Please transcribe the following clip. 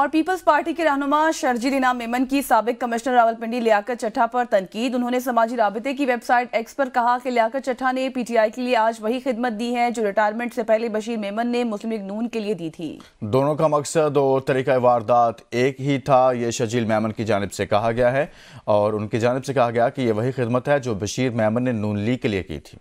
और peoples party के रहनुमा शर्जील इनाम मेमन की सबक कमिश्नर रावलपिंडी लियाकत चट्ठा पर तनकीद उन्होंने समाजी रबते की वेबसाइट एक्स पर कहा कि लियाकत चट्ठा ने पीटीआई के लिए आज वही खिदमत दी है जो रिटायरमेंट से पहले बशीर मेमन ने मुस्लिम लीग नून के लिए दी थी दोनों का मकसद और तरीका वारदात एक ही था ये शर्जील मेमन की जानब से कहा गया है और उनकी जानब से कहा गया कि ये वही खिदमत है जो बशीर मेमन ने नून लीग के लिए की थी